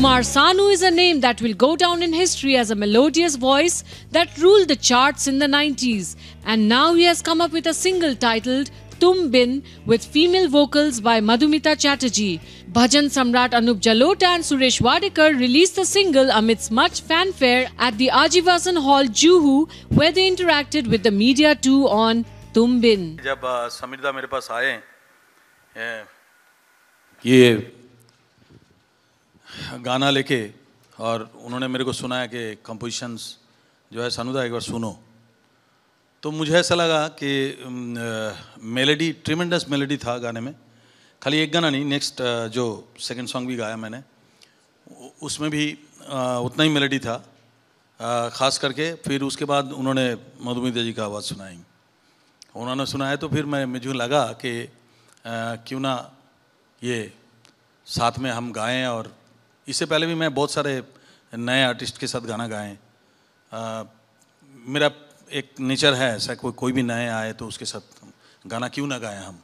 Kumar Sanu is a name that will go down in history as a melodious voice that ruled the charts in the 90s. And now he has come up with a single titled Tum Bin with female vocals by Madhumita Chatterjee. Bhajan Samrat Anup Jalota and Suresh Wadekar released the single amidst much fanfare at the Ajivasan Hall, Juhu, where they interacted with the media too on Tum Bin. गाना लेके और उन्होंने मेरे को सुनाया कि compositions जो है सनुदा एक बार सुनो तो मुझे ऐसा लगा कि मेलेडी ट्रिमेंडस मेलेडी था गाने में खाली एक गाना नहीं नेक्स्ट जो सेकंड सॉन्ग भी गाया मैंने उसमें भी उतना ही मेलेडी था ख़ास करके फिर उसके बाद उन्होंने मधुमिता जी का आवाज़ सुनाई उन्होंने सुनाया तो फिर मैं मुझे लगा कि क्यों ना ये साथ में हम गाएं और इससे पहले भी मैं बहुत सारे नए आर्टिस्ट के साथ गाना गाए मेरा एक नेचर है ऐसा कोई कोई भी नए आए तो उसके साथ गाना क्यों ना गाएं हम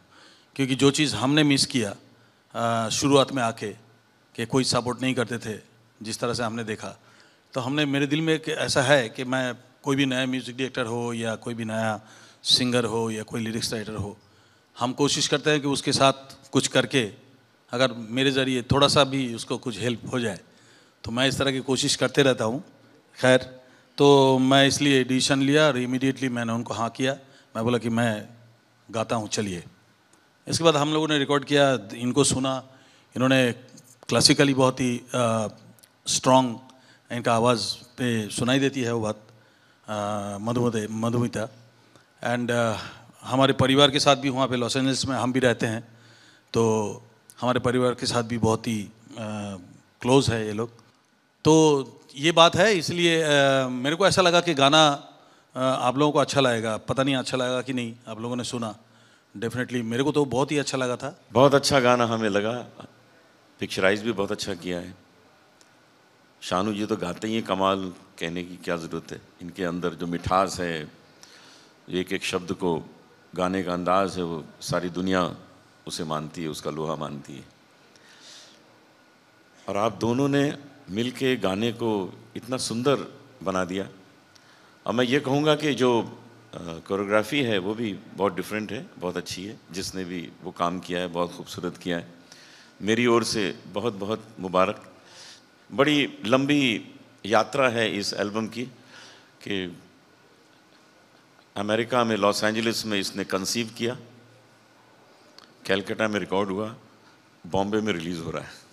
क्योंकि जो चीज़ हमने मिस किया शुरुआत में आके कि कोई सपोर्ट नहीं करते थे जिस तरह से हमने देखा तो हमने मेरे दिल में एक ऐसा है कि मैं कोई भी नया म्यूज़िक डायरेक्टर हो या कोई भी नया सिंगर हो या कोई लिरिक्स राइटर हो हम कोशिश करते हैं कि उसके साथ कुछ करके अगर मेरे ज़रिए थोड़ा सा भी उसको कुछ हेल्प हो जाए तो मैं इस तरह की कोशिश करते रहता हूँ खैर तो मैं इसलिए डिसीशन लिया और इमीडिएटली मैंने उनको हाँ किया मैं बोला कि मैं गाता हूँ चलिए इसके बाद हम लोगों ने रिकॉर्ड किया इनको सुना इन्होंने क्लासिकली बहुत ही स्ट्रॉन्ग इनका आवाज़ पे सुनाई देती है वो बात मधुमते मधुमिता एंड हमारे परिवार के साथ भी वहाँ पे लॉस एंजल्स में हम भी रहते हैं तो हमारे परिवार के साथ भी बहुत ही क्लोज है ये लोग तो ये बात है इसलिए मेरे को ऐसा लगा कि गाना आप लोगों को अच्छा लगेगा पता नहीं अच्छा लगा कि नहीं आप लोगों ने सुना डेफिनेटली मेरे को तो बहुत ही अच्छा लगा था बहुत अच्छा गाना हमें लगा पिक्चराइज भी बहुत अच्छा किया है शानू जी तो गाते ही कमाल कहने की क्या ज़रूरत है इनके अंदर जो मिठास है एक एक शब्द को गाने का अंदाज़ है वो सारी दुनिया उसे मानती है उसका लोहा मानती है और आप दोनों ने मिल के गाने को इतना सुंदर बना दिया और मैं ये कहूँगा कि जो कोरियोग्राफी है वो भी बहुत डिफरेंट है बहुत अच्छी है जिसने भी वो काम किया है बहुत खूबसूरत किया है मेरी ओर से बहुत बहुत मुबारक बड़ी लंबी यात्रा है इस एल्बम की कि अमेरिका में लॉस एंजलिस में इसने कंसीव किया कैलकाटा में रिकॉर्ड हुआ बॉम्बे में रिलीज़ हो रहा है